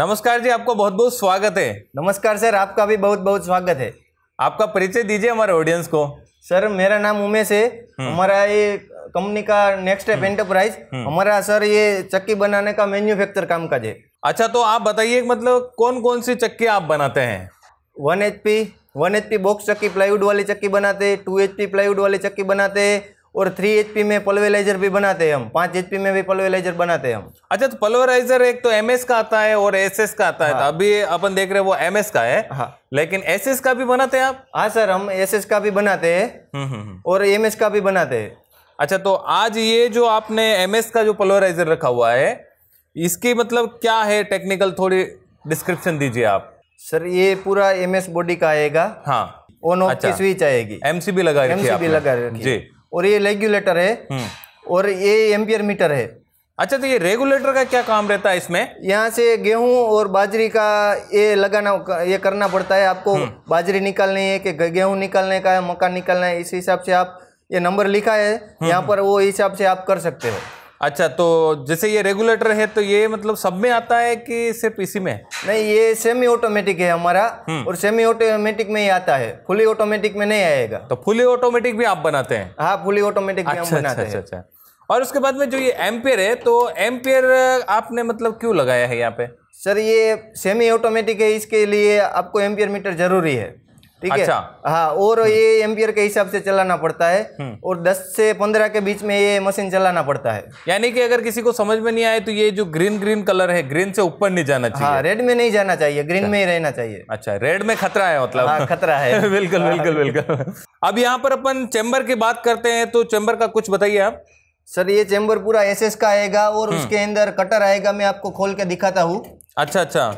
नमस्कार जी आपको बहुत बहुत स्वागत है नमस्कार सर आपका भी बहुत बहुत स्वागत है आपका परिचय दीजिए हमारे ऑडियंस को सर मेरा नाम उमेश है हम्म। हमारा ये कंपनी का नेक्स्ट स्टेप एंटरप्राइज हमारा सर ये चक्की बनाने का मैन्युफैक्चर काम काज है अच्छा तो आप बताइए मतलब कौन कौन सी चक्की आप बनाते हैं one H P one H P box चक्की प्लाईवुड वाली चक्की बनाते हैं टू एच पी प्लाईवुड वाली चक्की बनाते हैं और थ्री एच में पल्वेलाइजर भी बनाते हैं हम पाँच एच में भी पल्वेलाइजर बनाते हैं हम अच्छा तो पल्वराइजर एक तो एम का आता है और एस का आता तो हाँ। है अभी अपन देख रहे हैं वो एम का है हाँ। लेकिन एस का भी बनाते हैं आप हाँ सर हम एस का भी बनाते हैं हम्म, हम्म, हम्म। और एम का भी बनाते हैं अच्छा तो आज ये जो आपने एम का जो पल्वराइजर रखा हुआ है इसकी मतलब क्या है टेक्निकल थोड़ी डिस्क्रिप्शन दीजिए आप सर ये पूरा एम बॉडी का आएगा हाँ ऑन ऑफ अच्छा, की स्विच आएगी एमसीबी लगा एमसीबी लगा जी और ये रेगुलेटर है हम्म। और ये एम्पियर मीटर है अच्छा तो ये रेगुलेटर का क्या काम रहता है इसमें यहाँ से गेहूं और बाजरी का ये लगाना ये करना पड़ता है आपको हम्म। बाजरी निकालनी है कि गेहूं निकालने का है मक्का निकालना है इस हिसाब से आप ये नंबर लिखा है हम्म। यहाँ पर वो हिसाब से आप कर सकते हो अच्छा तो जैसे ये रेगुलेटर है तो ये मतलब सब में आता है कि सिर्फ इसी में नहीं ये सेमी ऑटोमेटिक है हमारा हम्म। और सेमी ऑटोमेटिक में ही आता है फुली ऑटोमेटिक में नहीं आएगा तो फुली ऑटोमेटिक भी आप बनाते हैं हाँ फुली ऑटोमेटिक अच्छा, हम अच्छा, बनाते अच्छा, हैं अच्छा अच्छा और उसके बाद में जो ये एम्पियर है तो एम्पियर आपने मतलब क्यों लगाया है यहाँ पे सर ये सेमी ऑटोमेटिक है इसके लिए आपको एम्पियर मीटर जरूरी है ठीक है अच्छा। हाँ और ये एम्पियर के हिसाब से चलाना पड़ता है हम्म। और 10 से 15 के बीच में ये मशीन चलाना पड़ता है यानी कि अगर किसी को समझ में नहीं आए तो ये जो ग्रीन ग्रीन कलर है ग्रीन से ऊपर नहीं जाना चाहिए हाँ, रेड में नहीं जाना चाहिए ग्रीन अच्छा। में ही रहना चाहिए अच्छा रेड में खतरा है मतलब हाँ, खतरा है बिल्कुल बिल्कुल बिल्कुल अब यहाँ पर अपन चैम्बर की बात करते हैं तो चैम्बर का कुछ बताइए आप सर ये चैम्बर पूरा एस का आएगा और हम्म। उसके अंदर कटर आएगा मैं आपको खोल के दिखाता हूँ अच्छा अच्छा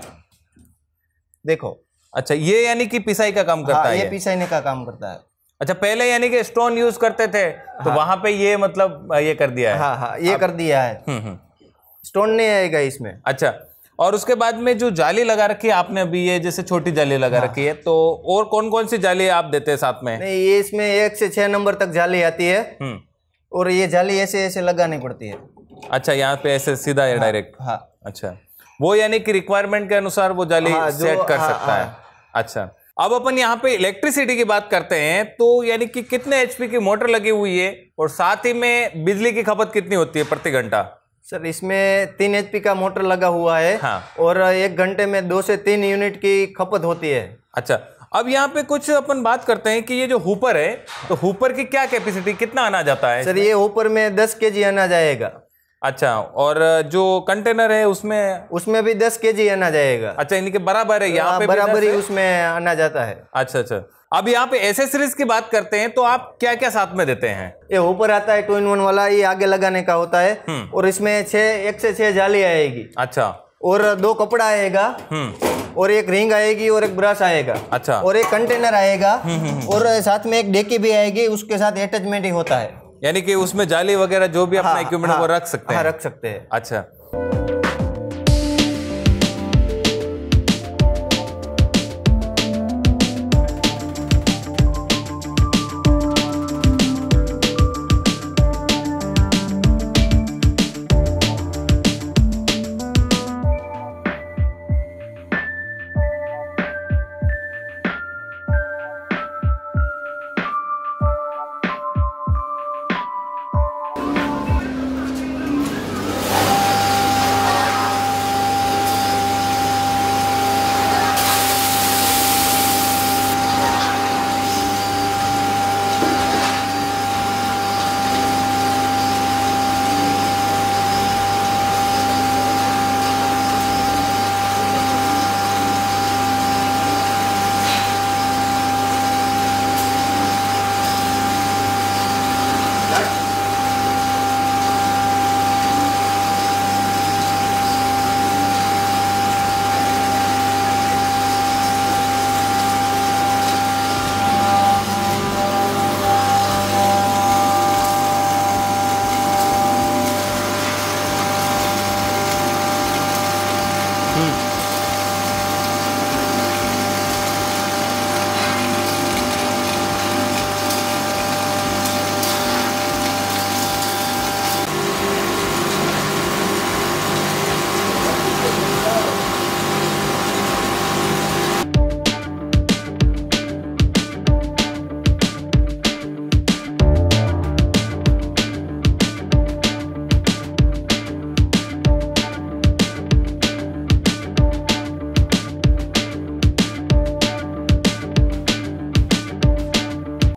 देखो अच्छा ये यानी कि पिसाई का काम करता हाँ, है ये पिसाईने का काम करता है अच्छा पहले यानी कि स्टोन यूज करते थे तो हाँ, तो वहां पे ये मतलब ये कर दिया है हाँ हाँ ये आप, कर दिया है हम्म, हम्म। स्टोन नहीं आएगा इसमें अच्छा और उसके बाद में जो जाली लगा रखी है आपने अभी ये जैसे छोटी जाली लगा हाँ। रखी है तो और कौन कौन सी जाली आप देते हैं साथ में नहीं ये इसमें एक से छह नंबर तक जाली आती है हम्म। और ये जाली ऐसे ऐसे लगानी पड़ती है अच्छा यहाँ पे ऐसे सीधा है हाँ, डायरेक्ट हाँ अच्छा वो यानी कि रिक्वायरमेंट के अनुसार वो जाली सेट हाँ, कर हाँ, सकता है हाँ। अच्छा अब अपन यहाँ पे इलेक्ट्रिसिटी की बात करते हैं तो यानी कि कितने एचपी की मोटर लगी हुई है और साथ ही में बिजली की खपत कितनी होती है प्रति घंटा सर इसमें तीन एचपी का मोटर लगा हुआ है हाँ। और एक घंटे में दो से तीन यूनिट की खपत होती है अच्छा अब यहाँ पे कुछ अपन बात करते हैं कि ये जो हुपर है तो हुपर की क्या कैपेसिटी कितना अनाज आता है सर ये हुपर में दस के जी अनाज आएगा अच्छा और जो कंटेनर है उसमें उसमें भी दस के जी अनाज आएगा अच्छा इनके बराबर है यहाँ हाँ, पे बराबर ही उसमें अनाज जाता है अच्छा अच्छा अब यहाँ पे एसेसरीज की बात करते हैं तो आप क्या क्या साथ में देते हैं ये ऊपर आता है टू इन वन वाला ये आगे लगाने का होता है हम्म। और इसमें छह एक से छह जाली आएगी अच्छा और दो कपड़ा आएगा हम्म। और एक रिंग आएगी और एक ब्रश आएगा अच्छा और एक कंटेनर आएगा हम्म, और साथ में एक डेकी भी आएगी उसके साथ अटैचमेंट ही होता है यानी कि उसमें जाली वगैरह जो भी अपना इक्विपमेंट हाँ, वो हाँ। रख सकते हाँ, हैं हाँ, रख सकते हैं अच्छा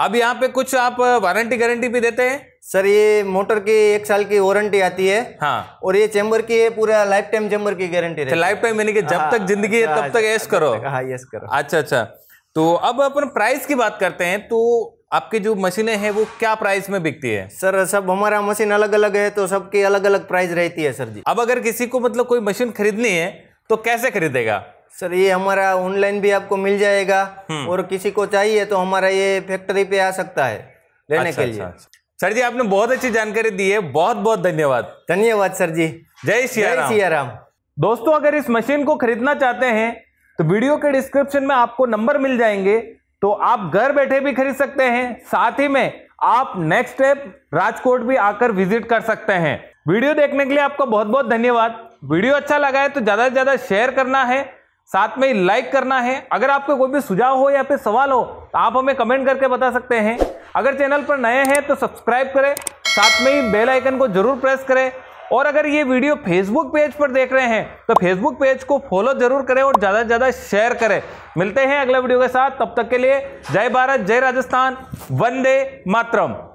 अब यहाँ पे कुछ आप वारंटी गारंटी भी देते हैं सर ये मोटर की एक साल की वारंटी आती है हाँ और ये चैम्बर की तो है पूरा लाइफ टाइम चैम्बर की गारंटी है लाइफ टाइम यानी कि जब हाँ, तक हाँ, जिंदगी है हाँ, तब तक ऐस करो हाँ यस करो अच्छा अच्छा तो अब अपन प्राइस की बात करते हैं तो आपकी जो मशीनें हैं वो क्या प्राइस में बिकती है सर सब हमारा मशीन अलग अलग है तो सबकी अलग अलग प्राइस रहती है सर जी अब अगर किसी को मतलब कोई मशीन खरीदनी है तो कैसे खरीदेगा सर ये हमारा ऑनलाइन भी आपको मिल जाएगा हम्म। और किसी को चाहिए तो हमारा ये फैक्ट्री पे आ सकता है लेने अच्छा, के अच्छा, लिए अच्छा, सर जी आपने बहुत अच्छी जानकारी दी है बहुत बहुत धन्यवाद धन्यवाद सर जी जय सिया जय दोस्तों अगर इस मशीन को खरीदना चाहते हैं तो वीडियो के डिस्क्रिप्शन में आपको नंबर मिल जाएंगे तो आप घर बैठे भी खरीद सकते हैं साथ ही में आप नेक्स्ट स्टेप राजकोट भी आकर विजिट कर सकते हैं वीडियो देखने के लिए आपका बहुत बहुत धन्यवाद वीडियो अच्छा लगा है तो ज़्यादा से ज़्यादा शेयर करना है साथ में लाइक करना है अगर आपका कोई भी सुझाव हो या फिर सवाल हो तो आप हमें कमेंट करके बता सकते हैं अगर चैनल पर नए हैं तो सब्सक्राइब करें साथ में ही बेल आइकन को जरूर प्रेस करें और अगर ये वीडियो फेसबुक पेज पर देख रहे हैं तो फेसबुक पेज को फॉलो जरूर करें और ज़्यादा से ज़्यादा शेयर करें मिलते हैं अगले वीडियो के साथ तब तक के लिए जय भारत जय राजस्थान वंदे मातरम